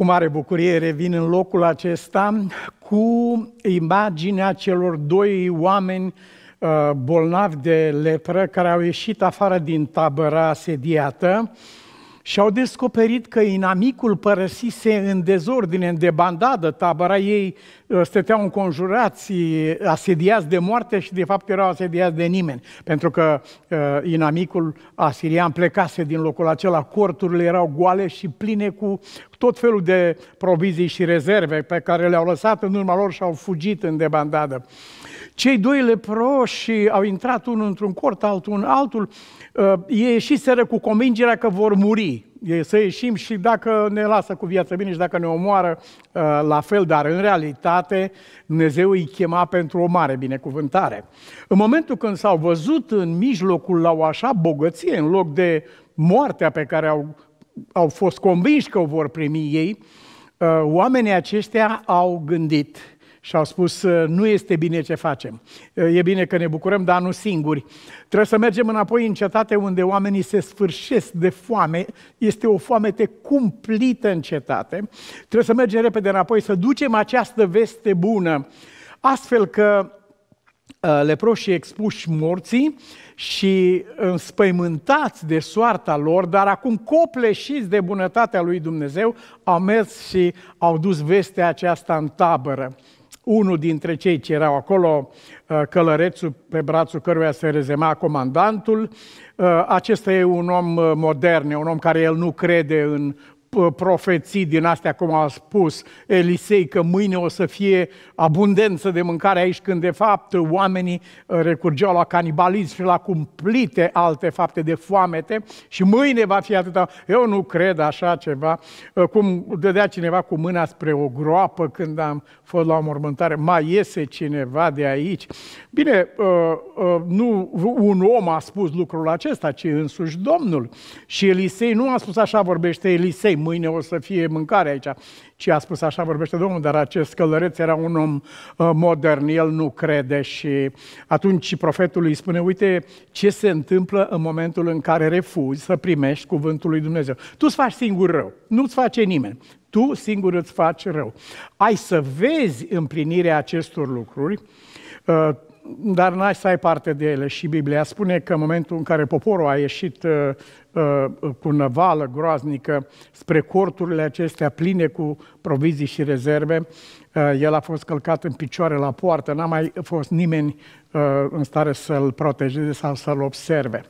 cu mare bucurie revin în locul acesta cu imaginea celor doi oameni uh, bolnavi de lepră care au ieșit afară din tabăra sediată și au descoperit că inamicul părăsise în dezordine, în debandadă, tabăra ei, ă, stăteau înconjurați, ă, asediați de moarte și de fapt erau asediați de nimeni, pentru că ă, inamicul asirian plecase din locul acela, corturile erau goale și pline cu tot felul de provizii și rezerve pe care le-au lăsat în urma lor și au fugit în debandadă. Cei doi leproși au intrat unul într-un cort, altul în altul. Uh, ei ieșiseră cu convingerea că vor muri. E să ieșim și dacă ne lasă cu viață bine și dacă ne omoară uh, la fel, dar în realitate Dumnezeu îi chema pentru o mare binecuvântare. În momentul când s-au văzut în mijlocul la o așa bogăție, în loc de moartea pe care au, au fost convinși că o vor primi ei, uh, oamenii aceștia au gândit – și au spus, ă, nu este bine ce facem. Ă, e bine că ne bucurăm, dar nu singuri. Trebuie să mergem înapoi în cetate unde oamenii se sfârșesc de foame. Este o de cumplită în cetate. Trebuie să mergem repede înapoi, să ducem această veste bună. Astfel că ă, leproșii expuși morții și înspăimântați de soarta lor, dar acum copleșiți de bunătatea lui Dumnezeu, au mers și au dus vestea aceasta în tabără unul dintre cei ce erau acolo, uh, călărețul pe brațul căruia se rezema comandantul. Uh, acesta e un om uh, modern, un om care el nu crede în profeții din astea, cum a spus Elisei, că mâine o să fie abundență de mâncare aici, când de fapt oamenii uh, recurgeau la canibalism și la cumplite alte fapte de foamete și mâine va fi atâta. Eu nu cred așa ceva. Uh, cum dădea cineva cu mâna spre o groapă când am fost la o mormântare, mai iese cineva de aici. Bine, uh, nu un om a spus lucrul acesta, ci însuși Domnul. Și Elisei nu a spus așa, vorbește Elisei, mâine o să fie mâncare aici. Ci a spus așa, vorbește Domnul, dar acest călăreț era un om uh, modern, el nu crede și atunci profetul îi spune, uite ce se întâmplă în momentul în care refuzi să primești cuvântul lui Dumnezeu. Tu îți faci singur rău, nu îți face nimeni tu singur îți faci rău. Ai să vezi împlinirea acestor lucruri, uh, dar n-ai să ai parte de ele. Și Biblia spune că în momentul în care poporul a ieșit uh, Uh, cu năvală groaznică spre corturile acestea pline cu provizii și rezerve, Eh, el a fost călcat în picioare la poartă, n-a mai fost nimeni eh, în stare să-l protejeze sau să-l observe.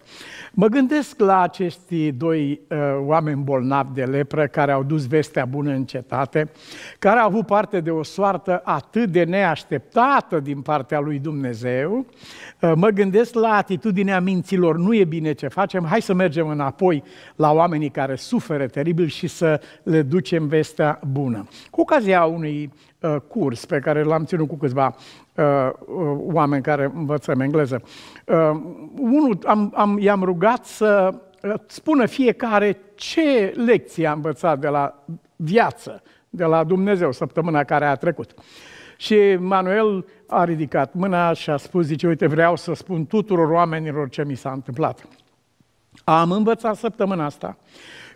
Mă gândesc la acești doi eh, oameni bolnavi de lepră care au dus vestea bună în cetate, care au avut parte de o soartă atât de neașteptată din partea lui Dumnezeu. Mă gândesc la atitudinea minților, nu e bine ce facem, hai să mergem înapoi la oamenii care suferă teribil și să le ducem vestea bună. Cu ocazia unui Uh, curs pe care l-am ținut cu câțiva uh, uh, oameni care învățăm engleză. Unul, am, am, i-am rugat să spună fiecare ce lecție a învățat de la viață, de la Dumnezeu, săptămâna care a trecut. Și Manuel a ridicat mâna și a spus, zice, uite, vreau să spun tuturor oamenilor ce mi s-a întâmplat. Am învățat săptămâna asta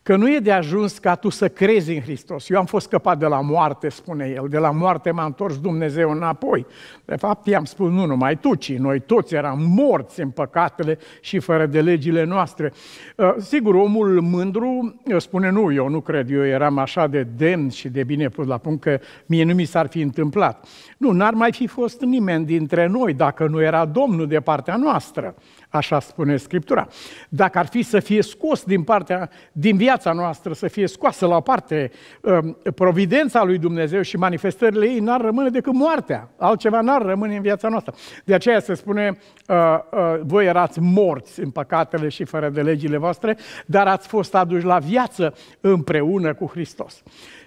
Că nu e de ajuns ca tu să crezi în Hristos. Eu am fost scăpat de la moarte, spune el. De la moarte m-a întors Dumnezeu înapoi. De fapt, i-am spus, nu numai tu, ci noi toți eram morți în păcatele și fără de legile noastre. Uh, sigur, omul mândru uh, spune, nu, eu nu cred, eu eram așa de demn și de bine pus la punct că mie nu mi s-ar fi întâmplat. Nu, n-ar mai fi fost nimeni dintre noi dacă nu era Domnul de partea noastră. Așa spune Scriptura. Dacă ar fi să fie scos din, partea, din viața noastră, să fie scoasă la o parte um, providența lui Dumnezeu și manifestările ei, n-ar rămâne decât moartea. Altceva n-ar rămâne în viața noastră. De aceea se spune, uh, uh, voi erați morți în păcatele și fără de legile voastre, dar ați fost aduși la viață împreună cu Hristos.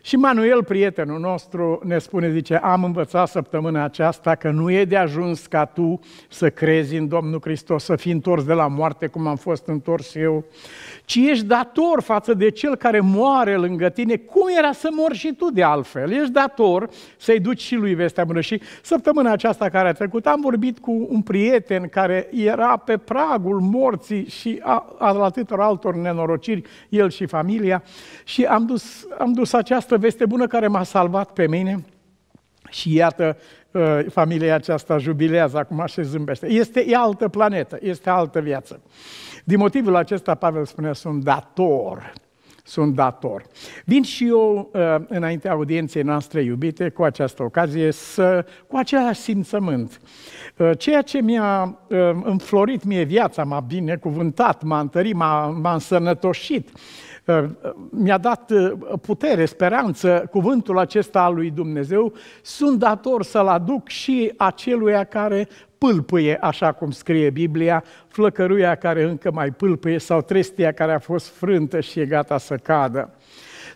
Și Manuel, prietenul nostru, ne spune, zice, am învățat săptămâna aceasta că nu e de ajuns ca tu să crezi în Domnul Hristos, să fii întors de la moarte cum am fost întors eu, ci ești dator față de cel care moare lângă tine. Cum era să mori și tu de altfel? Ești dator să-i duci și lui vestea bună. Și săptămâna aceasta care a trecut am vorbit cu un prieten care era pe pragul morții și a, a atâtor altor nenorociri, el și familia, și am dus, am dus această această veste bună care m-a salvat pe mine și iată, uh, familia aceasta jubilează acum și zâmbește. Este e altă planetă, este altă viață. Din motivul acesta, Pavel spunea, sunt dator sunt dator. Vin și eu uh, înaintea audienței noastre iubite cu această ocazie să, cu același simțământ. Uh, ceea ce mi-a înflorit mie viața, m-a binecuvântat, m-a întărit, m-a, m-a însănătoșit, Uh, mi-a dat uh, putere, speranță cuvântul acesta al lui Dumnezeu, sunt dator să-l aduc și aceluia care pâlpâie, așa cum scrie Biblia, flăcăruia care încă mai pâlpâie sau trestia care a fost frântă și e gata să cadă.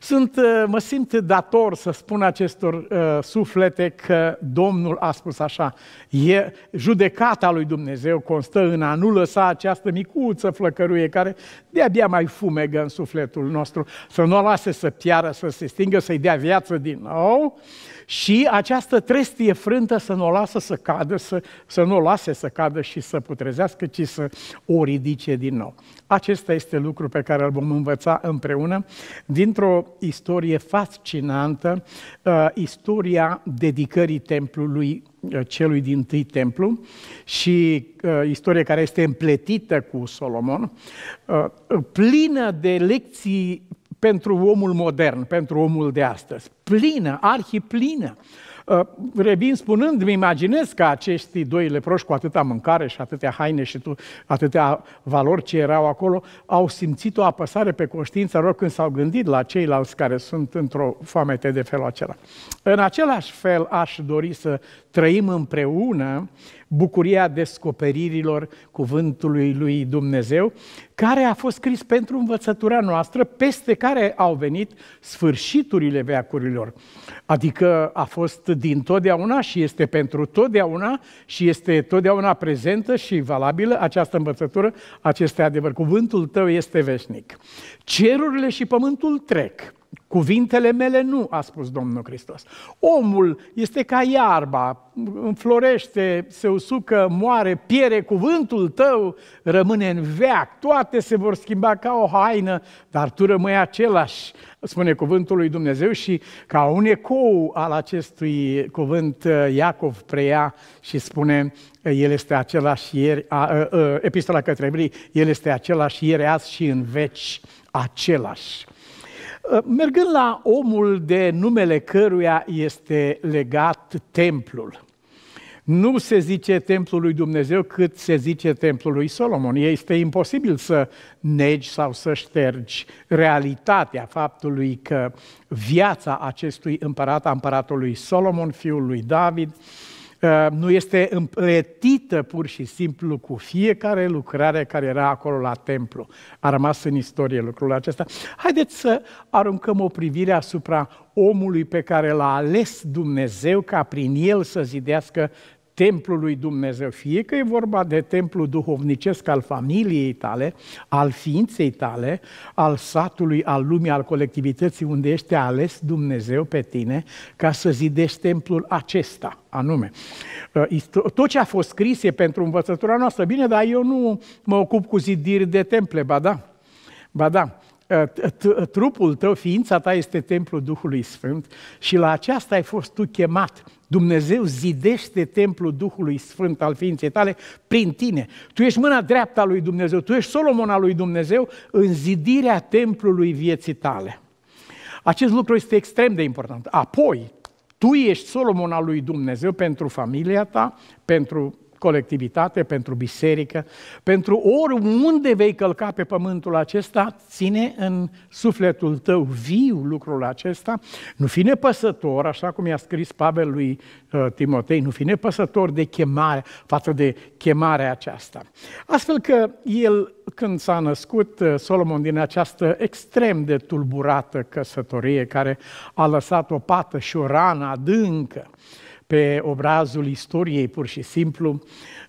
Sunt, uh, mă simt dator să spun acestor uh, suflete că Domnul a spus așa, e, judecata lui Dumnezeu constă în a nu lăsa această micuță flăcăruie care de-abia mai fumegă în sufletul nostru, să nu o lase să piară, să se stingă, să-i dea viață din nou, uh, și această trestie frântă să nu o lasă să cadă, să, să nu o lase să cadă și să putrezească, ci să o ridice din nou. Acesta este lucru pe care îl vom învăța împreună dintr-o istorie fascinantă, uh, istoria dedicării templului uh, celui din tâi templu și uh, istorie care este împletită cu Solomon, uh, plină de lecții pentru omul modern, pentru omul de astăzi. Plină, arhiplină. Uh, revin spunând, îmi imaginez că acești doi leproși cu atâta mâncare și atâtea haine și tu, atâtea valori ce erau acolo, au simțit o apăsare pe conștiința lor când s-au gândit la ceilalți care sunt într-o foamete de felul acela. În același fel aș dori să trăim împreună bucuria descoperirilor cuvântului lui Dumnezeu, care a fost scris pentru învățătura noastră, peste care au venit sfârșiturile veacurilor. Adică a fost din totdeauna și este pentru totdeauna și este totdeauna prezentă și valabilă această învățătură, acest adevăr. Cuvântul tău este veșnic. Cerurile și pământul trec, Cuvintele mele nu, a spus Domnul Hristos. Omul este ca iarba, înflorește, se usucă, moare, piere, cuvântul tău rămâne în veac, toate se vor schimba ca o haină, dar tu rămâi același, spune cuvântul lui Dumnezeu și ca un ecou al acestui cuvânt uh, Iacov preia și spune, uh, el este același ieri, a, a, uh, a, epistola către Ebrei, el este același ieri, azi și în veci, același. Ă, mergând la omul de numele căruia este legat templul, nu se zice templul lui Dumnezeu cât se zice templul lui Solomon. Este imposibil să negi sau să ștergi realitatea faptului că viața acestui împărat, a împăratului Solomon, fiul lui David, nu este împletită pur și simplu cu fiecare lucrare care era acolo la templu. A rămas în istorie lucrul acesta. Haideți să aruncăm o privire asupra omului pe care l-a ales Dumnezeu ca prin el să zidească templul lui Dumnezeu, fie că e vorba de templul duhovnicesc al familiei tale, al ființei tale, al satului, al lumii, al colectivității unde ești ales Dumnezeu pe tine ca să zidești templul acesta, anume. Uh, tot ce a fost scris e pentru învățătura noastră, bine, dar eu nu mă ocup cu zidiri de temple, ba da, ba da. Ă, ă, ă, trupul tău, ființa ta este templul Duhului Sfânt și la aceasta ai fost tu chemat. Dumnezeu zidește templul Duhului Sfânt al ființei tale prin tine. Tu ești mâna dreapta lui Dumnezeu, tu ești solomon al lui Dumnezeu în zidirea templului vieții tale. Acest lucru este extrem de important. Apoi, tu ești solomon al lui Dumnezeu pentru familia ta, pentru colectivitate, pentru biserică, pentru oriunde vei călca pe pământul acesta, ține în sufletul tău viu lucrul acesta, nu fi nepăsător, așa cum i-a scris Pavel lui uh, Timotei, nu fi nepăsător de chemare, față de chemarea aceasta. Astfel că el, când s-a născut, uh, Solomon, din această extrem de tulburată căsătorie, care a lăsat o pată și o rană adâncă, pe obrazul istoriei, pur și simplu,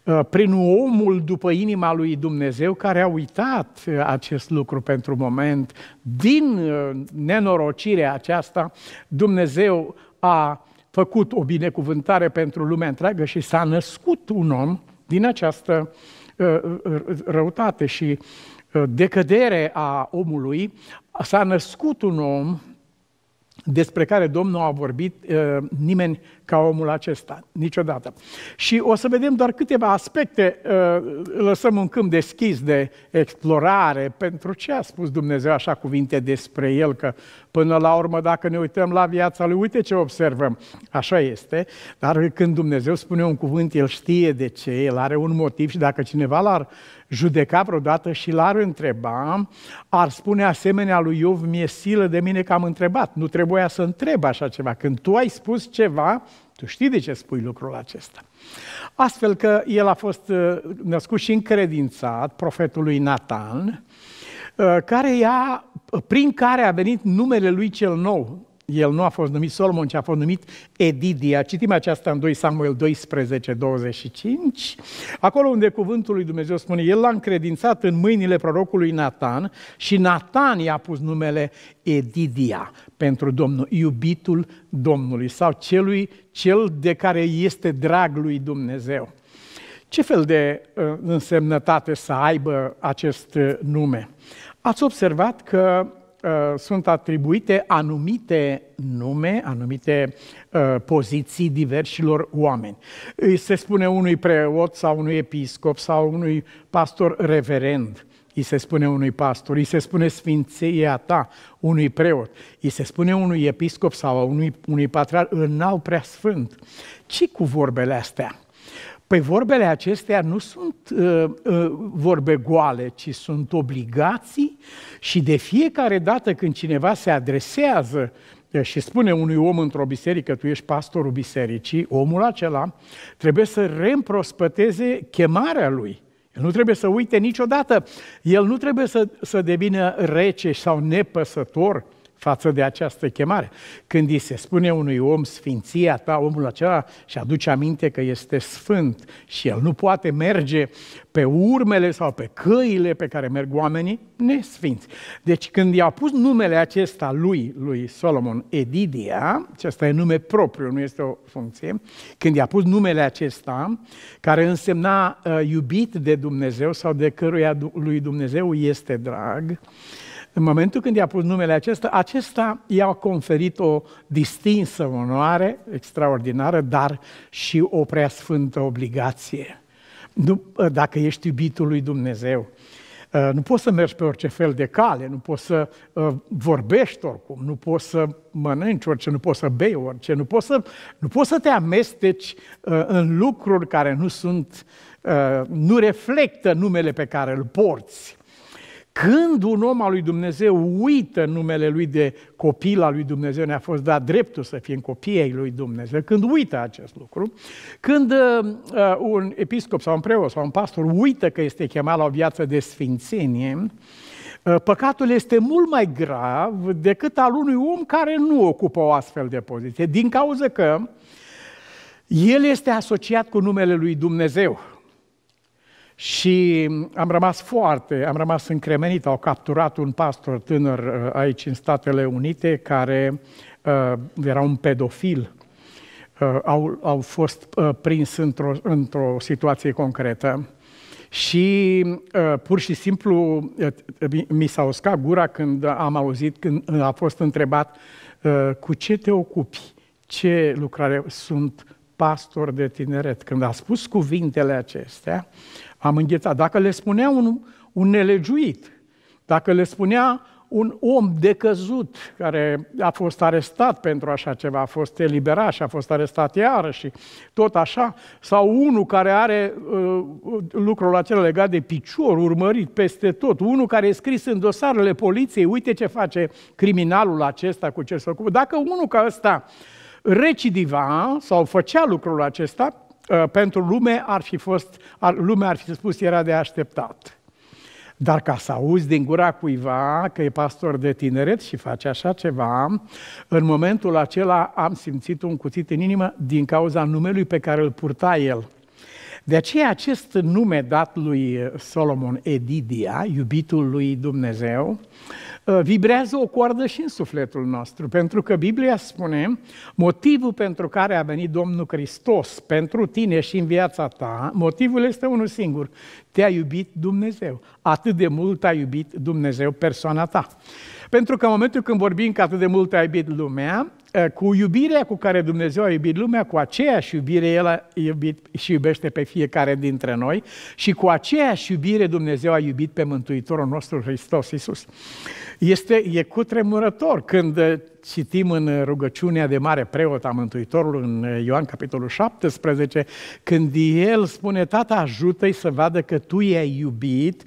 uh, prin omul după inima lui Dumnezeu care a uitat uh, acest lucru pentru moment. Din uh, nenorocirea aceasta, Dumnezeu a făcut o binecuvântare pentru lumea întreagă și s-a născut un om din această răutate și decădere a omului, s-a născut un om despre care Domnul a vorbit, nimeni ca omul acesta, niciodată. Și o să vedem doar câteva aspecte, uh, lăsăm un câmp deschis de explorare, pentru ce a spus Dumnezeu așa cuvinte despre el, că până la urmă dacă ne uităm la viața lui, uite ce observăm, așa este, dar când Dumnezeu spune un cuvânt, el știe de ce, el are un motiv și dacă cineva l-ar judeca vreodată și l-ar întreba, ar spune asemenea lui Iov, mi-e silă de mine că am întrebat, nu trebuia să întreb așa ceva, când tu ai spus ceva, tu știi de ce spui lucrul acesta. Astfel că el a fost uh, născut și încredințat profetului Nathan, uh, care ia, a uh, prin care a venit numele lui cel nou. El nu a fost numit Solomon, ci a fost numit Edidia. Citim aceasta în 2 Samuel 12, 25, acolo unde cuvântul lui Dumnezeu spune, el l-a încredințat în mâinile prorocului Nathan și Nathan i-a pus numele Edidia pentru Domnul, iubitul Domnului sau celui cel de care este drag lui Dumnezeu. Ce fel de uh, însemnătate să aibă acest uh, nume? Ați observat că uh, sunt atribuite anumite nume, anumite poziții diversilor oameni. Se spune unui preot sau unui episcop sau unui pastor reverend. Îi se spune unui pastor, îi se spune sfinția ta, unui preot, îi se spune unui episcop sau unui, unui patriar, înalt prea sfânt. ce cu vorbele astea? Păi vorbele acestea nu sunt uh, uh, vorbe goale, ci sunt obligații și de fiecare dată când cineva se adresează uh, și spune unui om într-o biserică, tu ești pastorul bisericii, omul acela trebuie să reîmprospăteze chemarea lui. El nu trebuie să uite niciodată. El nu trebuie să, să devină rece sau nepăsător față de această chemare. Când îi se spune unui om sfinția ta, omul acela și aduce aminte că este sfânt și el nu poate merge pe urmele sau pe căile pe care merg oamenii nesfinți. Deci când i-a pus numele acesta lui, lui Solomon, Edidia, acesta e nume propriu, nu este o funcție, când i-a pus numele acesta, care însemna uh, iubit de Dumnezeu sau de căruia lui Dumnezeu este drag, uh, în momentul când i-a pus numele acesta, acesta i-a conferit o distinsă onoare extraordinară, dar și o prea sfântă obligație. Ă, dacă ești iubitul lui Dumnezeu, ă, nu poți să mergi pe orice fel de cale, nu poți să ă, vorbești oricum, nu poți să mănânci orice, nu poți să bei orice, nu poți să, nu poți să te amesteci în lucruri care nu sunt, nu reflectă numele pe care îl porți. Când un om al lui Dumnezeu uită numele lui de copil al lui Dumnezeu, ne-a fost dat dreptul să fim copiii lui Dumnezeu, când uită acest lucru, când uh, uh un episcop sau un preot sau un pastor uită că este chemat la o viață de sfințenie, uh, păcatul este mult mai grav decât al unui om care nu ocupă o astfel de poziție, din cauza că el este asociat cu numele lui Dumnezeu. Și mm, am rămas foarte, am rămas încremenit. Au capturat un pastor tânăr uh, aici în Statele Unite care uh, era un pedofil. Uh, au, au fost uh, prins într-o, într-o situație concretă. Și uh, pur și simplu uh, mi s-a uscat gura când am auzit, când a fost întrebat uh, cu ce te ocupi, ce lucrare sunt pastor de tineret. Când a spus cuvintele acestea, am înghețat. Dacă le spunea un, un nelegiuit, dacă le spunea un om decăzut care a fost arestat pentru așa ceva, a fost eliberat și a fost arestat iarăși și tot așa, sau unul care are uh, lucrul acela legat de picior, urmărit peste tot, unul care e scris în dosarele poliției, uite ce face criminalul acesta cu ce se ocupă. Dacă unul ca ăsta recidiva sau făcea lucrul acesta, Uh, pentru lume ar fi fost, ar, lumea ar fi spus era de așteptat. Dar ca să auzi din gura cuiva că e pastor de tineret și face așa ceva, în momentul acela am simțit un cuțit în inimă din cauza numelui pe care îl purta el. De aceea acest nume dat lui Solomon Edidia, iubitul lui Dumnezeu, Uh, vibrează o coardă și în sufletul nostru, pentru că Biblia spune, motivul pentru care a venit Domnul Hristos pentru tine și în viața ta, motivul este unul singur, te-a iubit Dumnezeu, atât de mult a iubit Dumnezeu persoana ta. Pentru că în momentul când vorbim că atât de mult a iubit lumea, Eh, cu iubirea cu care Dumnezeu a iubit lumea, cu aceeași iubire El a iubit și iubește pe fiecare dintre noi și cu aceeași iubire Dumnezeu a iubit pe Mântuitorul nostru Hristos Iisus. Este e cutremurător când eh, citim în rugăciunea de mare preot a Mântuitorului în eh, Ioan capitolul 17, când el spune, Tată ajută-i să vadă că Tu i-ai iubit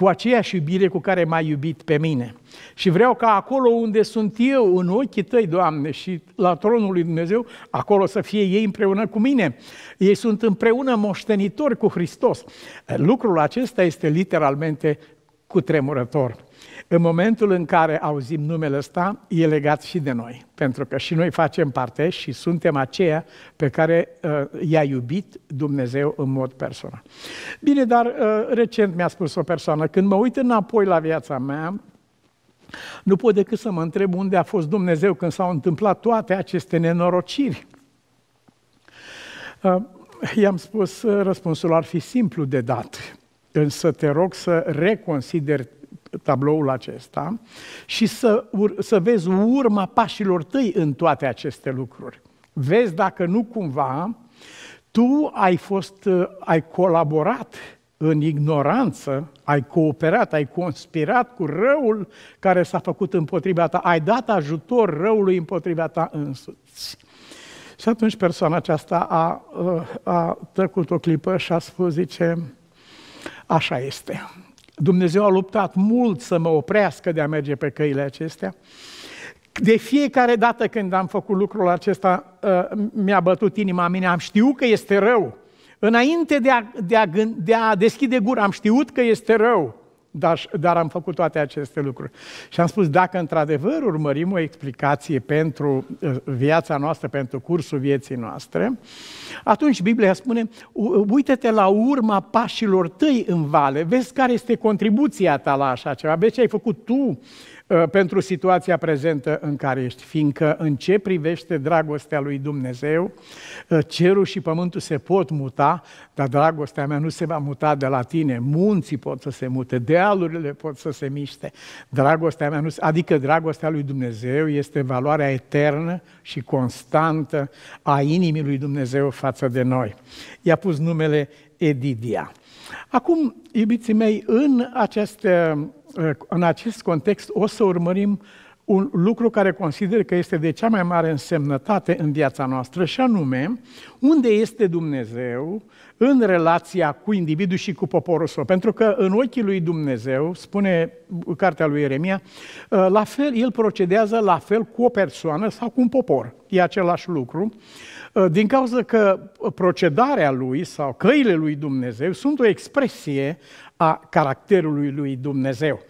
cu aceeași iubire cu care m-ai iubit pe mine. Și vreau ca acolo unde sunt eu, în ochii tăi, Doamne, și la tronul lui Dumnezeu, acolo să fie ei împreună cu mine. Ei sunt împreună moștenitori cu Hristos. Lucrul acesta este literalmente cutremurător. În momentul în care auzim numele ăsta, e legat și de noi, pentru că și noi facem parte și suntem aceia pe care uh, i-a iubit Dumnezeu în mod personal. Bine, dar uh, recent mi-a spus o persoană, când mă uit înapoi la viața mea, nu pot decât să mă întreb unde a fost Dumnezeu când s-au întâmplat toate aceste nenorociri. Uh, i-am spus, uh, răspunsul ar fi simplu de dat, însă te rog să reconsideri tabloul acesta și să, să vezi urma pașilor tăi în toate aceste lucruri. Vezi dacă nu cumva tu ai fost, ai colaborat în ignoranță, ai cooperat, ai conspirat cu răul care s-a făcut împotriva ta, ai dat ajutor răului împotriva ta însuți. Și atunci persoana aceasta a, a, a tăcut o clipă și a spus, zice, așa este. Dumnezeu a luptat mult să mă oprească de a merge pe căile acestea. De fiecare dată când am făcut lucrul acesta, uh, mi-a bătut inima mine, am știut că este rău. Înainte de a, de a, gând, de a deschide gura, am știut că este rău dar, dar am făcut toate aceste lucruri. Și am spus, dacă într-adevăr urmărim o explicație pentru uh, viața noastră, pentru cursul vieții noastre, atunci Biblia spune, uh, uite-te la urma pașilor tăi în vale, vezi care este contribuția ta la așa ceva, vezi ce ai făcut tu Uh, pentru situația prezentă în care ești, fiindcă în ce privește dragostea lui Dumnezeu, uh, cerul și pământul se pot muta, dar dragostea mea nu se va muta de la tine. Munții pot să se mute, dealurile pot să se miște. Dragostea mea nu se... adică dragostea lui Dumnezeu este valoarea eternă și constantă a inimii lui Dumnezeu față de noi. I-a pus numele Edidia. Acum, iubiții mei, în această uh, Eh, în acest context o să urmărim un lucru care consider că este de cea mai mare însemnătate în viața noastră, și anume, unde este Dumnezeu în relația cu individul și cu poporul său. Pentru că în ochii lui Dumnezeu, spune cartea lui Ieremia, eh, la fel, el procedează la fel cu o persoană sau cu un popor. E același lucru. Uh, din cauza că procedarea lui sau căile lui Dumnezeu sunt o expresie a caracterului lui Dumnezeu.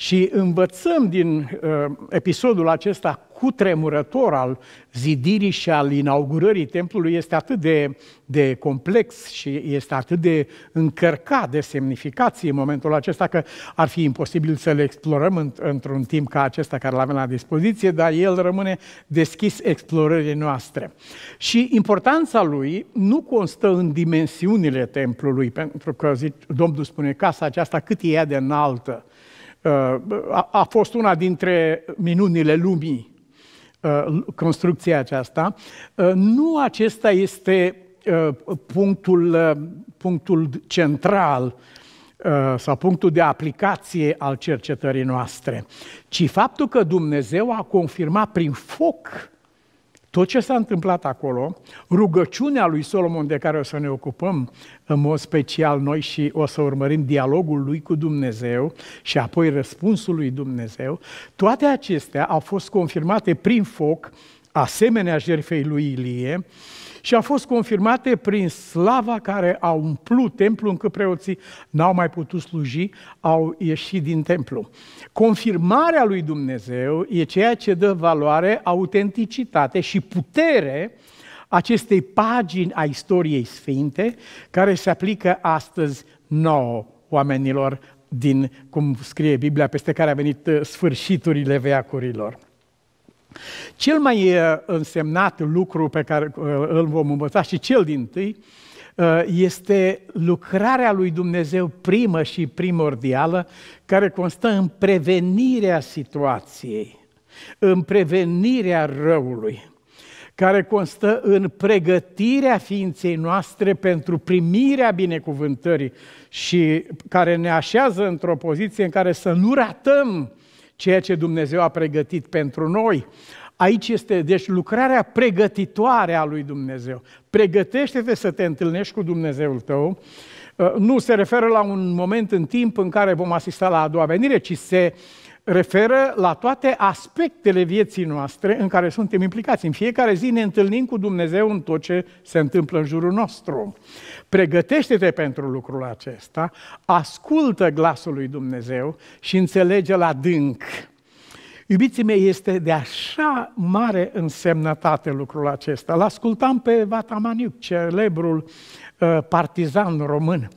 Și învățăm din uh, episodul acesta cu tremurător al zidirii și al inaugurării templului este atât de, de complex și este atât de încărcat de semnificație în momentul acesta că ar fi imposibil să le explorăm în, într-un timp ca acesta care l-avem la dispoziție, dar el rămâne deschis explorării noastre. Și importanța lui nu constă în dimensiunile templului, pentru că zic, Domnul spune casa aceasta cât e ea de înaltă, Uh, a fost una dintre minunile lumii uh, construcția aceasta. Uh, nu acesta este punctul, punctul central sau punctul de aplicație al cercetării noastre, ci faptul că Dumnezeu a confirmat prin foc tot ce s-a întâmplat acolo, rugăciunea lui Solomon de care o să ne ocupăm în mod special noi și o să urmărim dialogul lui cu Dumnezeu și apoi răspunsul lui Dumnezeu, toate acestea au fost confirmate prin foc, asemenea jertfei lui Ilie, și a fost confirmate prin slava care a umplut templul încât preoții n-au mai putut sluji, au ieșit din templu. Confirmarea lui Dumnezeu e ceea ce dă valoare, autenticitate și putere acestei pagini a istoriei sfinte care se aplică astăzi nouă oamenilor din, cum scrie Biblia, peste care a venit uh, sfârșiturile veacurilor. Cel mai însemnat lucru pe care uh, îl vom învăța și cel din tâi uh, este lucrarea lui Dumnezeu primă și primordială, care constă în prevenirea situației, în prevenirea răului care constă în pregătirea ființei noastre pentru primirea binecuvântării și care ne așează într-o poziție în care să nu ratăm ceea ce Dumnezeu a pregătit pentru noi. Aici este, deci, lucrarea pregătitoare a lui Dumnezeu. Pregătește-te să te întâlnești cu Dumnezeul tău. Uh, nu se referă la un moment în timp în care vom asista la a doua venire, ci se uh, referă la toate aspectele vieții noastre în care suntem implicați. În fiecare zi ne întâlnim cu Dumnezeu în tot ce se întâmplă în jurul nostru. Pregătește-te pentru lucrul acesta, ascultă glasul lui Dumnezeu și înțelege la dânc. Iubiții mei, este de așa mare însemnătate lucrul acesta. L-ascultam pe Vatamaniuc, celebrul uh, partizan român,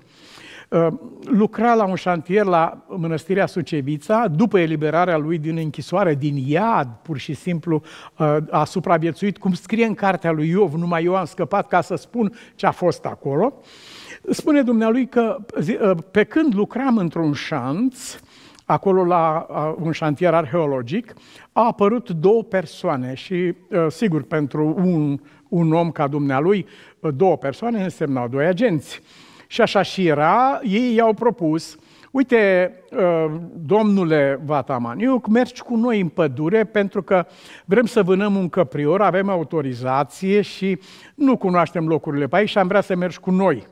Ehm, lucra la un șantier la Mănăstirea Sucevița, după eliberarea lui din închisoare, din iad, pur și simplu ehm, a supraviețuit, cum scrie în cartea lui Iov, numai eu am scăpat ca să spun ce a fost acolo. Spune dumnealui că ehm, pe când lucram într-un șanț, acolo la un șantier arheologic, au apărut două persoane și, sigur, pentru un, un om ca dumnealui, două persoane însemnau doi agenți. Și așa și era, ei i-au propus, uite, ă, domnule Vatamaniuc, mergi cu noi în pădure pentru că vrem să vânăm un căprior, avem autorizație și nu cunoaștem locurile pe aici și am vrea să mergi cu noi.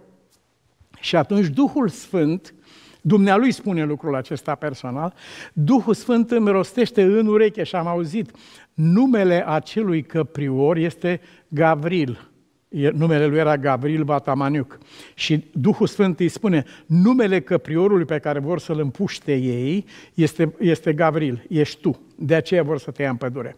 Și atunci Duhul Sfânt, Dumnealui spune lucrul acesta personal, Duhul Sfânt îmi rostește în ureche și am auzit, numele acelui căprior este Gavril numele lui era Gabriel Batamaniuc, și Duhul Sfânt îi spune, numele căpriorului pe care vor să-l împuște ei este, este Gabriel, ești tu. De aceea vor să te ia în pădure.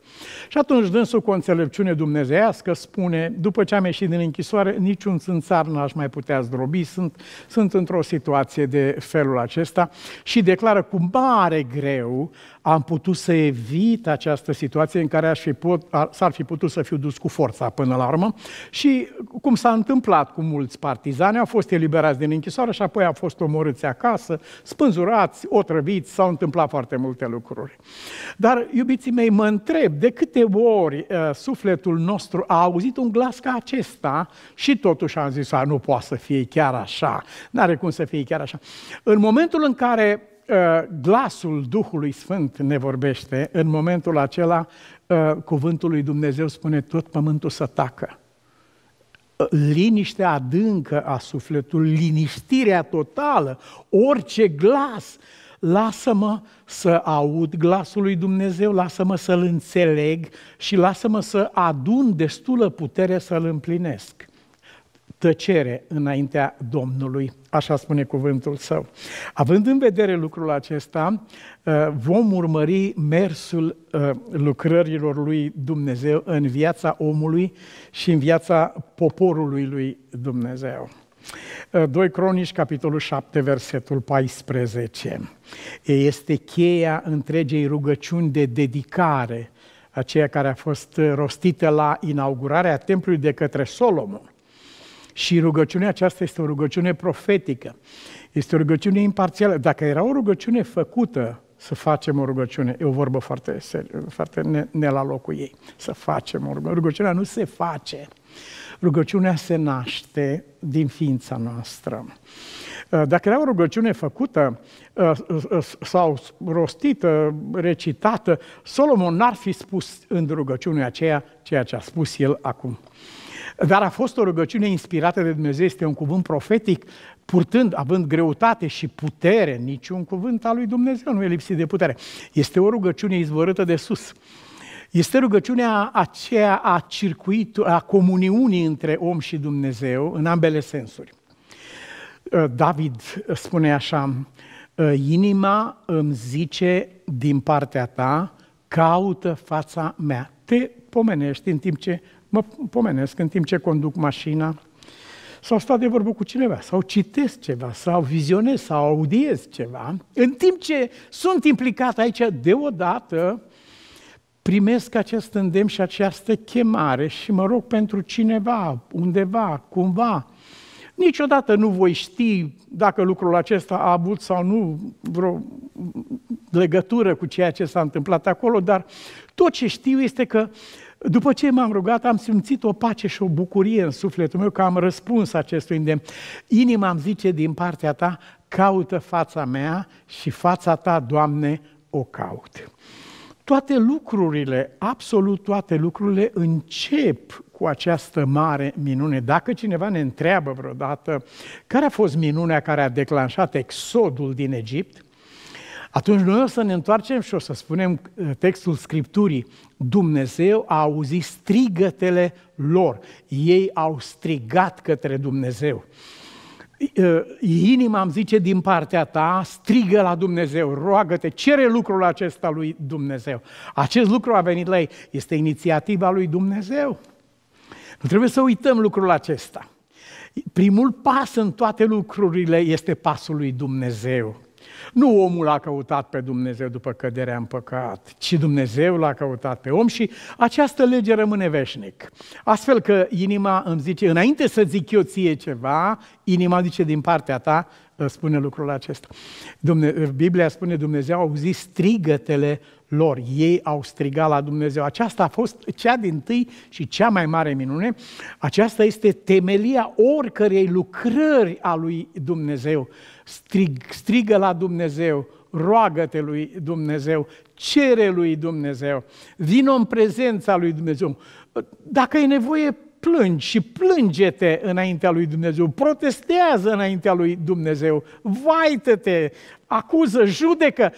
Și atunci dânsul cu o înțelepciune dumnezească spune, după ce am ieșit din închisoare, niciun țânțar n-aș mai putea zdrobi, sunt, sunt într-o situație de felul acesta și declară cu mare greu am putut să evit această situație în care aș fi put, ar, s-ar fi putut să fiu dus cu forța până la urmă și cum s-a întâmplat cu mulți partizani, au fost eliberați din închisoare și apoi au fost omorâți acasă, spânzurați, otrăviți, s-au întâmplat foarte multe lucruri. Dar dar, iubiții mei, mă întreb de câte ori uh, sufletul nostru a auzit un glas ca acesta și totuși am zis, nu poate să fie chiar așa, nu are cum să fie chiar așa. În momentul în care uh, glasul Duhului Sfânt ne vorbește, în momentul acela, uh, cuvântul lui Dumnezeu spune, tot pământul să tacă uh, liniștea adâncă a sufletului, liniștirea totală, orice glas lasă-mă să aud glasul lui Dumnezeu, lasă-mă să-l înțeleg și lasă-mă să adun destulă putere să-l împlinesc. Tăcere înaintea Domnului, așa spune cuvântul său. Având în vedere lucrul acesta, ă, vom urmări mersul ă, lucrărilor lui Dumnezeu în viața omului și în viața poporului lui Dumnezeu. 2 ă, Cronici, capitolul 7, versetul 14. Este cheia întregei rugăciuni de dedicare, aceea care a fost ă, rostită la inaugurarea templului de către Solomon. Și rugăciunea aceasta este o rugăciune profetică, este o rugăciune imparțială. Dacă era o rugăciune făcută, să facem o rugăciune. E o vorbă foarte, serio, foarte ne, ne la locul ei. Să facem o rugăciune. Rugăciunea nu se face. Rugăciunea se naște din ființa noastră. Uh, dacă era o rugăciune făcută uh, uh, sau rostită, recitată, Solomon n-ar fi spus în rugăciunea aceea ceea ce a spus el acum. Dar a fost o rugăciune inspirată de Dumnezeu, este un cuvânt profetic, purtând, având greutate și putere, niciun cuvânt al lui Dumnezeu nu e lipsit de putere. Este o rugăciune izvorâtă de sus. Este rugăciunea aceea a circuitului, a comuniunii între om și Dumnezeu în ambele sensuri. Uh, David spune așa, uh, inima îmi zice din partea ta, caută fața mea. Te pomenești în timp ce mă pomenesc, în timp ce conduc mașina, sau stau de vorbă cu cineva, sau citesc ceva, sau vizionez, sau audiez ceva, în timp ce sunt implicat aici, deodată primesc acest îndemn și această chemare și mă rog pentru cineva, undeva, cumva. Niciodată nu voi ști dacă lucrul acesta a avut sau nu vreo legătură cu ceea ce s-a întâmplat acolo, dar tot ce știu este că după ce m-am rugat, am simțit o pace și o bucurie în sufletul meu că am răspuns acestui îndemn. Inima îmi zice din partea ta, caută fața mea și fața ta, Doamne, o caut. Toate lucrurile, absolut toate lucrurile încep cu această mare minune. Dacă cineva ne întreabă vreodată care a fost minunea care a declanșat exodul din Egipt, atunci noi o să ne întoarcem și o să spunem uh, textul Scripturii. Dumnezeu a auzit strigătele lor. Ei au strigat către Dumnezeu inima îmi zice din partea ta, strigă la Dumnezeu, roagă-te, cere lucrul acesta lui Dumnezeu. Acest lucru a venit la ei, este inițiativa lui Dumnezeu. Nu trebuie să uităm lucrul acesta. Primul pas în toate lucrurile este pasul lui Dumnezeu. Nu omul a căutat pe Dumnezeu după căderea în păcat, ci Dumnezeu l-a căutat pe om și această lege rămâne veșnic. Astfel că inima îmi zice, înainte să zic eu ție ceva, inima zice din partea ta, ă, spune lucrul acesta. Dumne- ă, Biblia spune Dumnezeu a auzit strigătele lor. Ei au strigat la Dumnezeu. Aceasta a fost cea din tâi și cea mai mare minune. Aceasta este temelia oricărei lucrări a lui Dumnezeu Strig, strigă la Dumnezeu, roagă-te lui Dumnezeu, cere lui Dumnezeu, vină în prezența lui Dumnezeu. Dacă e nevoie, plângi și plângete înaintea lui Dumnezeu, protestează înaintea lui Dumnezeu, vaită-te, acuză, judecă,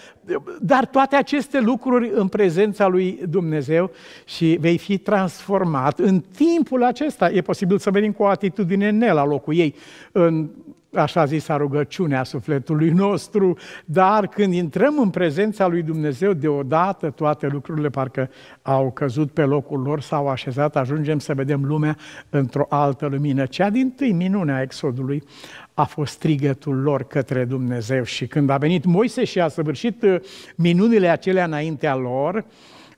dar toate aceste lucruri în prezența lui Dumnezeu și vei fi transformat. În timpul acesta e posibil să venim cu o atitudine ne el la locul ei. În așa zisa rugăciunea sufletului nostru, dar când intrăm în prezența lui Dumnezeu, deodată toate lucrurile parcă au căzut pe locul lor, s-au așezat, ajungem să vedem lumea într-o altă lumină. Cea din tâi minunea exodului a fost strigătul lor către Dumnezeu și când a venit Moise și a săvârșit uh, minunile acelea înaintea lor,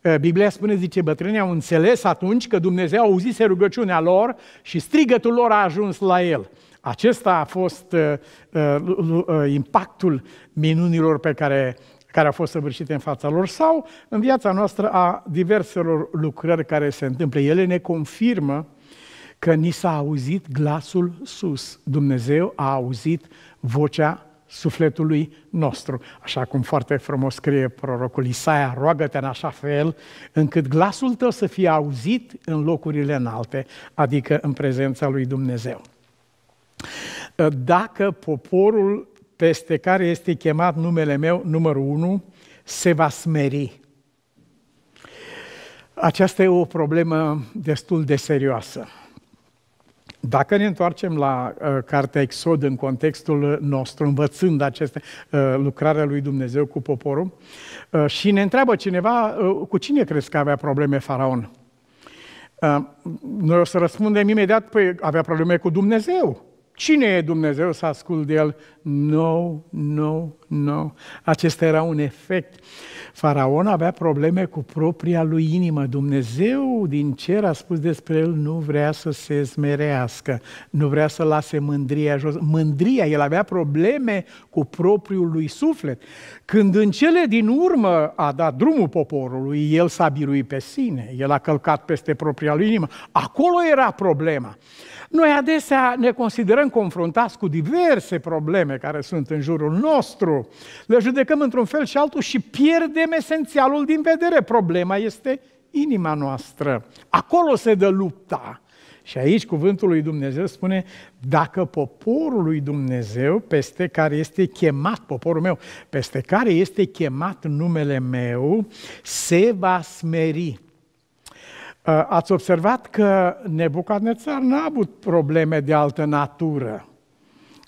uh, Biblia spune, zice, bătrânii au înțeles atunci că Dumnezeu auzise rugăciunea lor și strigătul lor a ajuns la el. Acesta a fost uh, uh, uh, impactul minunilor pe care, care au fost săvârșite în fața lor sau în viața noastră a diverselor lucrări care se întâmplă. Ele ne confirmă că ni s-a auzit glasul sus. Dumnezeu a auzit vocea sufletului nostru. Așa cum foarte frumos scrie prorocul Isaia, roagă-te în așa fel încât glasul tău să fie auzit în locurile înalte, adică în prezența lui Dumnezeu. Dacă poporul peste care este chemat numele meu, numărul 1, se va smeri. Aceasta e o problemă destul de serioasă. Dacă ne întoarcem la uh, cartea Exod în contextul nostru, învățând aceste uh, lucrarea lui Dumnezeu cu poporul, uh, și ne întreabă cineva uh, cu cine crezi că avea probleme faraon? Uh, noi o să răspundem imediat, păi avea probleme cu Dumnezeu. Cine e Dumnezeu să ascult de el? No, no, no. Acesta era un efect. Faraon avea probleme cu propria lui inimă. Dumnezeu din cer a spus despre el, nu vrea să se smerească, nu vrea să lase mândria jos. Mândria, el avea probleme cu propriul lui suflet. Când în cele din urmă a dat drumul poporului, el s-a biruit pe sine, el a călcat peste propria lui inimă. Acolo era problema. Noi adesea ne considerăm suntem confruntați cu diverse probleme care sunt în jurul nostru, le judecăm într-un fel și altul și pierdem esențialul din vedere. Problema este inima noastră. Acolo se dă lupta. Și aici cuvântul lui Dumnezeu spune, dacă poporul lui Dumnezeu, peste care este chemat poporul meu, peste care este chemat numele meu, se va smeri. Ați observat că Nebucadnețar n-a avut probleme de altă natură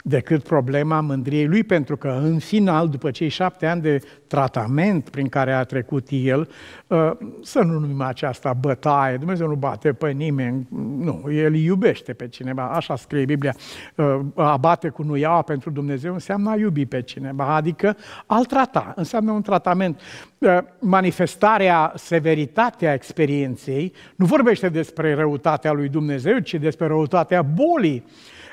decât problema mândriei lui, pentru că în final, după cei șapte ani de tratament prin care a trecut el, uh, să nu numim aceasta bătaie, Dumnezeu nu bate pe nimeni, nu, el iubește pe cineva, așa scrie Biblia, uh, a bate cu nuiaua pentru Dumnezeu înseamnă a iubi pe cineva, adică al trata, înseamnă un tratament. Uh, manifestarea, severitatea experienței nu vorbește despre răutatea lui Dumnezeu, ci despre răutatea bolii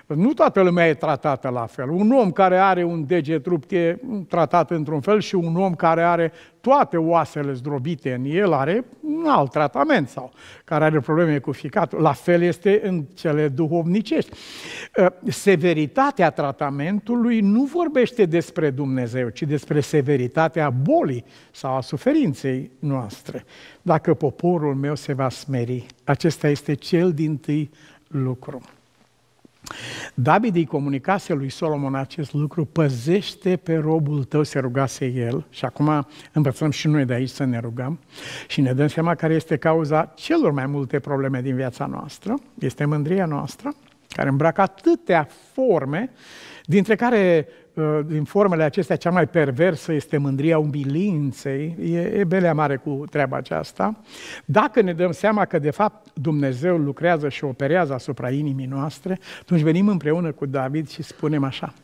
Păi nu toată lumea e tratată la fel. Un om care are un deget rupt e tratat într-un fel și un om care are toate oasele zdrobite în el are un alt tratament sau care are probleme cu ficatul. La fel este în cele duhovnicești. Ă, severitatea tratamentului nu vorbește despre Dumnezeu, ci despre severitatea bolii sau a suferinței noastre. Dacă poporul meu se va smeri, acesta este cel din tâi lucru. David îi comunicase lui Solomon acest lucru, păzește pe robul tău, se rugase el, și acum învățăm și noi de aici să ne rugăm și ne dăm seama care este cauza celor mai multe probleme din viața noastră, este mândria noastră, care îmbracă atâtea forme, dintre care Uh, din formele acestea, cea mai perversă este mândria umilinței, e, e belea mare cu treaba aceasta, dacă ne dăm seama că, de fapt, Dumnezeu lucrează și operează asupra inimii noastre, atunci venim împreună cu David și spunem așa,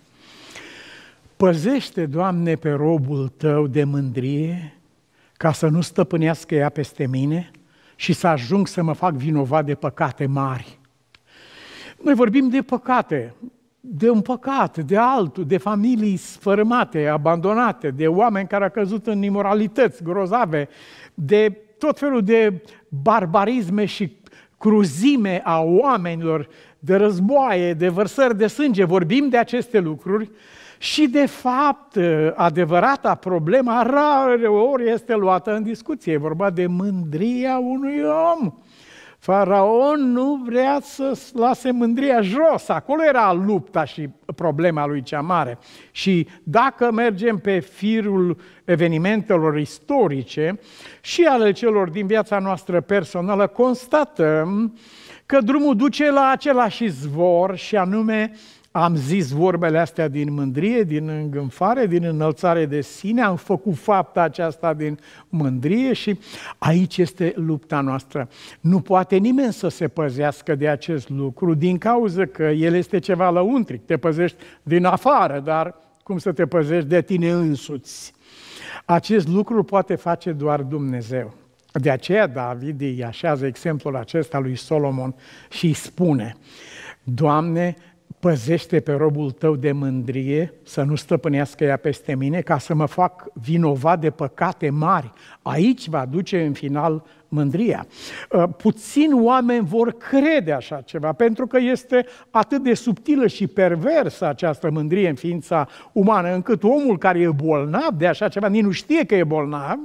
Păzește, Doamne, pe robul Tău de mândrie, ca să nu stăpânească ea peste mine și să ajung să mă fac vinovat de păcate mari. Noi vorbim de păcate de un păcat, de altul, de familii sfărâmate, abandonate, de oameni care au căzut în imoralități grozave, de tot felul de barbarisme și cruzime a oamenilor, de războaie, de vărsări de sânge. Vorbim de aceste lucruri și, de fapt, adevărata problema rare ori este luată în discuție. E vorba de mândria unui om Faraon nu vrea să lase mândria jos. Acolo era lupta și problema lui cea mare. Și dacă mergem pe firul evenimentelor istorice și ale celor din viața noastră personală, constatăm că drumul duce la același zvor și anume am zis vorbele astea din mândrie, din îngânfare, din înălțare de sine, am făcut fapta aceasta din mândrie și aici este lupta noastră. Nu poate nimeni să se păzească de acest lucru din cauza că el este ceva lăuntric, te păzești din afară, dar cum să te păzești de tine însuți? Acest lucru poate face doar Dumnezeu. De aceea David îi așează exemplul acesta lui Solomon și îi spune, Doamne, păzește pe robul tău de mândrie, să nu stăpânească ea peste mine, ca să mă fac vinovat de păcate mari. Aici va duce în final mândria. Uh, puțin oameni vor crede așa ceva, pentru că este atât de subtilă și perversă această mândrie în ființa umană, încât omul care e bolnav de așa ceva, nici nu știe că e bolnav,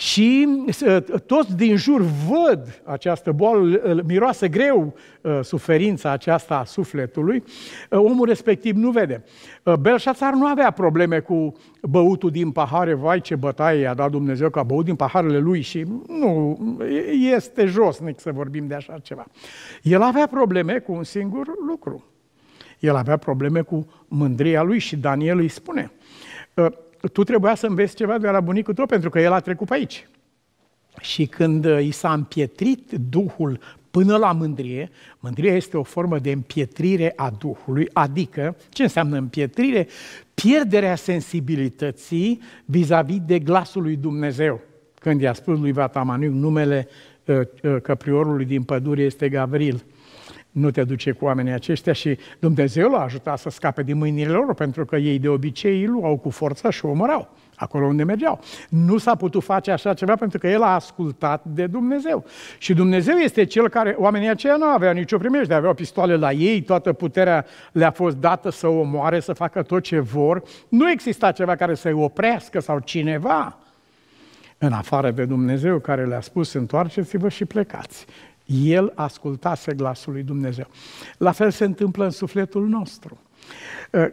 și uh, toți din jur văd această boală, miroase greu uh, suferința aceasta a sufletului, uh, omul respectiv nu vede. Belșațar nu avea probleme cu băutul din pahare, vai ce bătaie i-a dat Dumnezeu că a băut din paharele lui și nu, este josnic să vorbim de așa ceva. El avea probleme cu un singur lucru. El avea probleme cu mândria lui și Daniel îi spune, tu trebuia să înveți ceva de la bunicul tău, pentru că el a trecut pe aici. Și când uh, i s-a împietrit Duhul până la mândrie, mândria este o formă de împietrire a Duhului, adică, ce înseamnă împietrire? Pierderea sensibilității vis-a-vis de glasul lui Dumnezeu. Când i-a spus lui Vatamaniu numele uh, uh, căpriorului din pădure este Gavril nu te duce cu oamenii aceștia și Dumnezeu l-a ajutat să scape din mâinile lor, pentru că ei de obicei îi luau cu forță și o omorau acolo unde mergeau. Nu s-a putut face așa ceva pentru că el a ascultat de Dumnezeu. Și Dumnezeu este cel care, oamenii aceia nu aveau nicio primejde, aveau pistoale la ei, toată puterea le-a fost dată să omoare, să facă tot ce vor. Nu exista ceva care să-i oprească sau cineva în afară de Dumnezeu care le-a spus întoarceți-vă și plecați. El ascultase glasul lui Dumnezeu. La fel se întâmplă în sufletul nostru. Ă,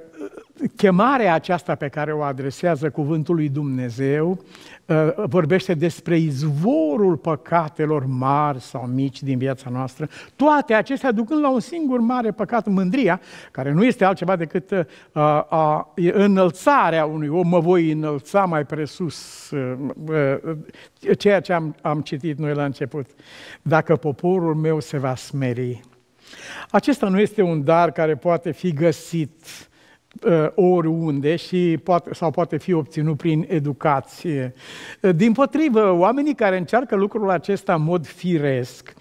chemarea aceasta pe care o adresează cuvântul lui Dumnezeu Uh, vorbește despre izvorul păcatelor mari sau mici din viața noastră, toate acestea ducând la un singur mare păcat, mândria, care nu este altceva decât uh, a, înălțarea unui om, mă voi înălța mai presus, uh, ceea ce am, am citit noi la început. Dacă poporul meu se va smeri. Acesta nu este un dar care poate fi găsit Uh, oriunde și poate, sau poate fi obținut prin educație. Uh, din potrivă, oamenii care încearcă lucrul acesta în mod firesc,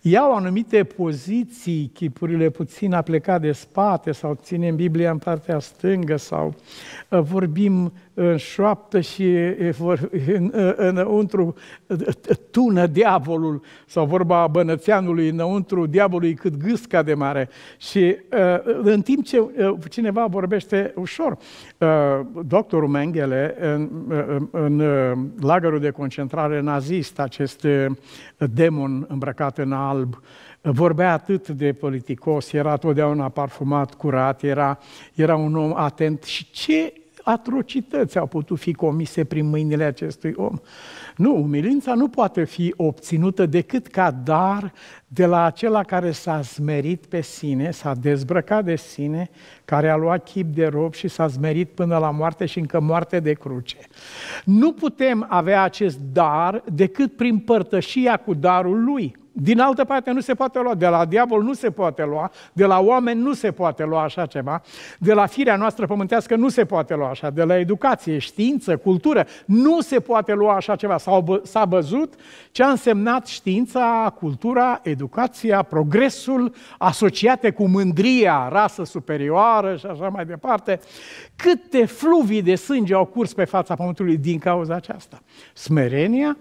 iau anumite poziții, chipurile puțin a plecat de spate sau ținem Biblia în partea stângă sau uh, vorbim în șoaptă și vor, în, înăuntru tună diavolul, sau vorba a bănățeanului, înăuntru diavolului cât gâsca de mare. Și în timp ce cineva vorbește ușor, doctorul Mengele în, în lagărul de concentrare nazist, acest demon îmbrăcat în alb, vorbea atât de politicos, era totdeauna parfumat, curat, era, era un om atent și ce atrocități au putut fi comise prin mâinile acestui om. Nu, umilința nu poate fi obținută decât ca dar de la acela care s-a smerit pe sine, s-a dezbrăcat de sine, care a luat chip de rob și s-a smerit până la moarte și încă moarte de cruce. Nu putem avea acest dar decât prin părtășia cu darul lui, din altă parte nu se poate lua, de la diavol nu se poate lua, de la oameni nu se poate lua așa ceva, de la firea noastră pământească nu se poate lua așa, de la educație, știință, cultură, nu se poate lua așa ceva. S-a, s-a văzut ce a însemnat știința, cultura, educația, progresul asociate cu mândria, rasă superioară și așa mai departe. Câte fluvii de sânge au curs pe fața pământului din cauza aceasta. Smerenia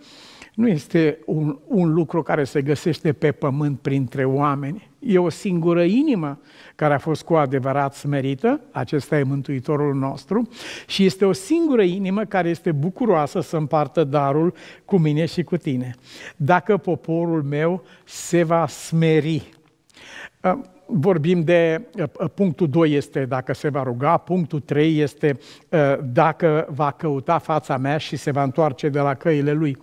nu este un, un lucru care se găsește pe pământ printre oameni. E o singură inimă care a fost cu adevărat smerită, acesta e Mântuitorul nostru, și este o singură inimă care este bucuroasă să împartă darul cu mine și cu tine. Dacă poporul meu se va smeri, uh, vorbim de uh, uh, punctul 2 este dacă se va ruga, punctul 3 este dacă va căuta fața mea și se va întoarce de la căile lui.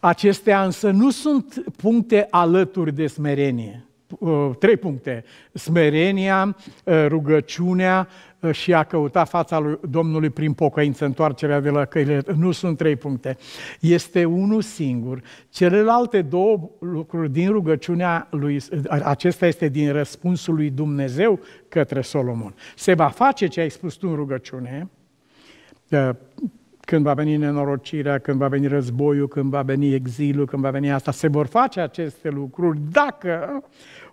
Acestea însă nu sunt puncte alături de smerenie. Uh, trei puncte. Smerenia, uh, rugăciunea uh, și a căuta fața lui Domnului prin pocăință, întoarcerea de la căile. Nu sunt trei puncte. Este unul singur. Celelalte două lucruri din rugăciunea lui, acesta este din răspunsul lui Dumnezeu către Solomon. Se va face ce ai spus tu în rugăciune, când va veni nenorocirea, când va veni războiul, când va veni exilul, când va veni asta, se vor face aceste lucruri dacă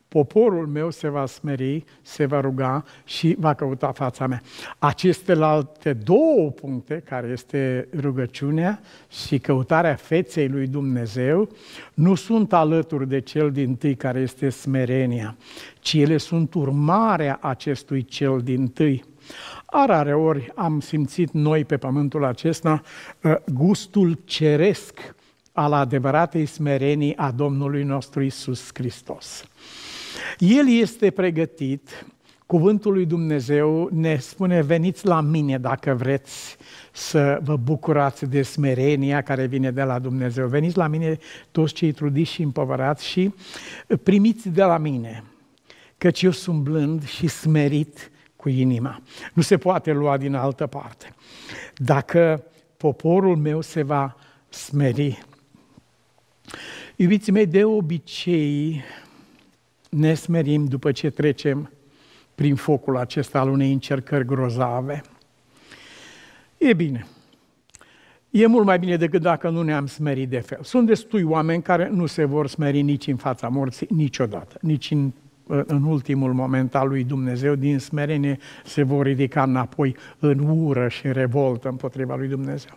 poporul meu se va smeri, se va ruga și va căuta fața mea. Aceste alte două puncte, care este rugăciunea și căutarea feței lui Dumnezeu, nu sunt alături de cel din tâi care este smerenia, ci ele sunt urmarea acestui cel din tâi. Arare ori am simțit noi pe pământul acesta ă, gustul ceresc al adevăratei smerenii a Domnului nostru Isus Hristos. El este pregătit, cuvântul lui Dumnezeu ne spune, veniți la mine dacă vreți să vă bucurați de smerenia care vine de la Dumnezeu. Veniți la mine toți cei trudiți și împovărați și primiți de la mine, căci eu sunt blând și smerit cu inima. Nu se poate lua din altă parte. Dacă poporul meu se va smeri. Iubiți mei, de obicei ne smerim după ce trecem prin focul acesta al unei încercări grozave. E bine, e mult mai bine decât dacă nu ne-am smerit de fel. Sunt destui oameni care nu se vor smeri nici în fața morții, niciodată, nici în Eh, în ultimul moment al lui Dumnezeu, din smerenie se vor ridica înapoi în ură și în revoltă împotriva lui Dumnezeu.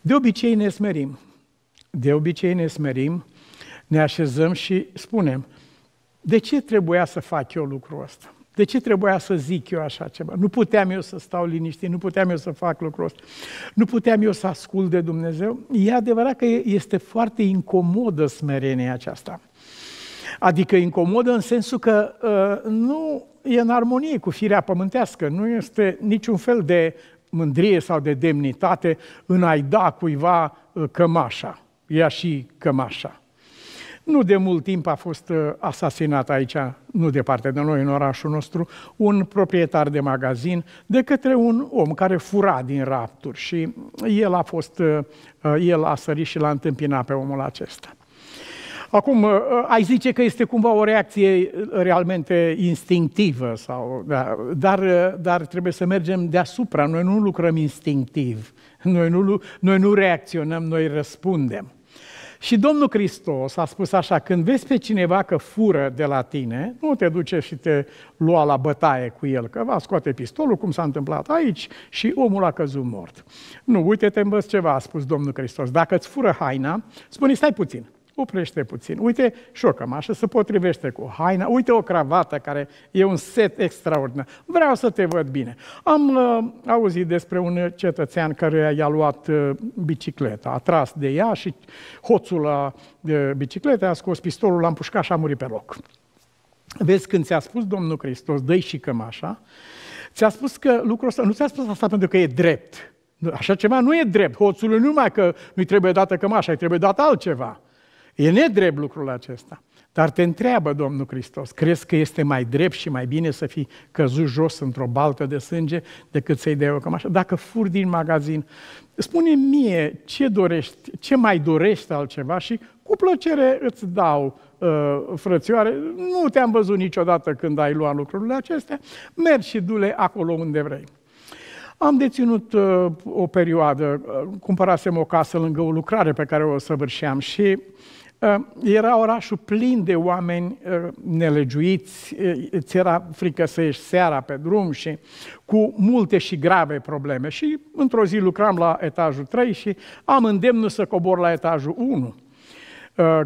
De obicei ne smerim. De obicei ne smerim, ne așezăm și spunem, de ce trebuia să fac eu lucrul ăsta? De ce trebuia să zic eu așa ceva? Nu puteam eu să stau liniștit, nu puteam eu să fac lucrul ăsta, nu puteam eu să ascult de Dumnezeu. E adevărat că este foarte incomodă smerenia aceasta. Adică incomodă în sensul că uh, nu e în armonie cu firea pământească, nu este niciun fel de mândrie sau de demnitate în a-i da cuiva uh, cămașa, ea și cămașa. Nu de mult timp a fost uh, asasinat aici, nu departe de noi, în orașul nostru, un proprietar de magazin de către un om care fura din rapturi și el a fost, uh, el a sărit și l-a întâmpinat pe omul acesta. Acum, ă, ai zice că este cumva o reacție ă, realmente instinctivă, sau, da, dar, ă, dar trebuie să mergem deasupra. Noi nu lucrăm instinctiv, noi nu, noi nu reacționăm, noi răspundem. Și Domnul Hristos a spus așa, când vezi pe cineva că fură de la tine, nu te duce și te lua la bătaie cu el, că va scoate pistolul, cum s-a întâmplat aici, și omul a căzut mort. Nu, uite-te, învăț ceva, a spus Domnul Hristos. Dacă îți fură haina, spune, stai puțin, oprește puțin. Uite și o cămașă se potrivește cu haina, uite o cravată care e un set extraordinar. Vreau să te văd bine. Am uh, auzit despre un cetățean care i-a luat uh, bicicleta, a tras de ea și hoțul la uh, bicicletă a scos pistolul, l-a împușcat și a murit pe loc. Vezi, când ți-a spus Domnul Hristos, dă și cămașa, ți-a spus că lucrul ăsta, nu ți-a spus asta pentru că e drept. Așa ceva nu e drept. nu numai că nu-i trebuie dată cămașa, îi trebuie dată altceva. E nedrept lucrul acesta. Dar te întreabă Domnul Hristos, crezi că este mai drept și mai bine să fii căzut jos într-o baltă de sânge decât să-i dea o cămașă? Dacă furi din magazin, spune mie ce dorești, ce mai dorești altceva și cu plăcere îți dau, uh, frățioare, nu te-am văzut niciodată când ai luat lucrurile acestea, mergi și du-le acolo unde vrei. Am deținut uh, o perioadă, uh, cumpărasem o casă lângă o lucrare pe care o săvârșeam și uh, Ă, era orașul plin de oameni ă, nelegiuiți, ă, îți era frică să ieși seara pe drum și cu multe și grave probleme. Și într-o zi lucram la etajul 3 și am îndemnul să cobor la etajul 1.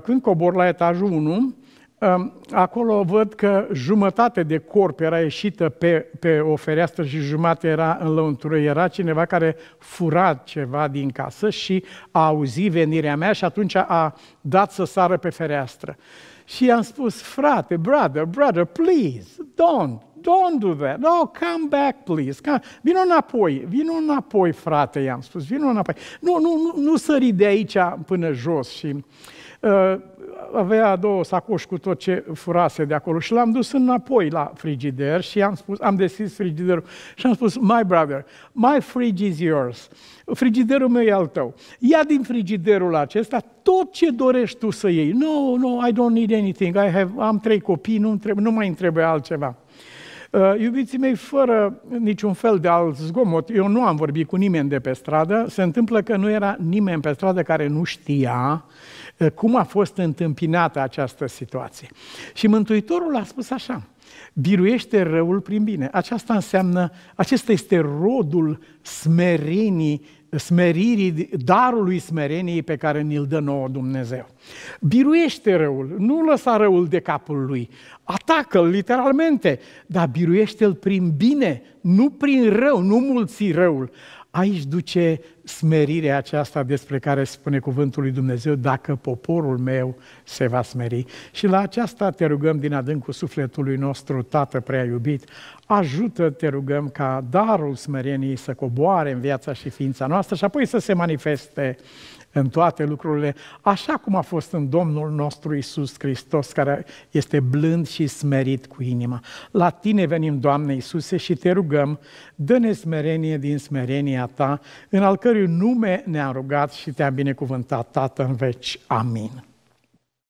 Când cobor la etajul 1, acolo văd că jumătate de corp era ieșită pe, pe o fereastră și jumătate era în lăuntură. Era cineva care fura ceva din casă și a auzit venirea mea și atunci a dat să sară pe fereastră. Și i-am spus, frate, brother, brother, please, don't, don't do that. No, come back, please. Come. Vino înapoi, vino înapoi, frate, i-am spus, vino înapoi. Nu, nu, nu, nu sări de aici până jos. Și uh, avea două sacoși cu tot ce furase de acolo și l-am dus înapoi la frigider și am spus, am deschis frigiderul și am spus, my brother, my fridge is yours, frigiderul meu e al tău. Ia din frigiderul acesta tot ce dorești tu să iei. No, no, I don't need anything, I have, am trei copii, nu, întreb, nu mai întrebe altceva. Uh, iubiții mei, fără niciun fel de alt zgomot, eu nu am vorbit cu nimeni de pe stradă, se întâmplă că nu era nimeni pe stradă care nu știa uh, cum a fost întâmpinată această situație. Și Mântuitorul a spus așa, biruiește răul prin bine. Aceasta înseamnă, acesta este rodul smerenii smeririi, darului smereniei pe care ni-l dă nouă Dumnezeu. Biruiește răul, nu lăsa răul de capul lui, atacă-l literalmente, dar biruiește-l prin bine, nu prin rău, nu mulți răul. Aici duce smerirea aceasta despre care spune cuvântul lui Dumnezeu, dacă poporul meu se va smeri. Și la aceasta te rugăm din adâncul sufletului nostru, Tată prea iubit, ajută, te rugăm, ca darul smerenii să coboare în viața și ființa noastră și apoi să se manifeste în toate lucrurile, așa cum a fost în Domnul nostru Isus Hristos, care este blând și smerit cu inima. La tine venim, Doamne Iisuse, și te rugăm, dă-ne smerenie din smerenia ta, în al cărui nume ne-a rugat și te-a binecuvântat, Tată, în veci. Amin.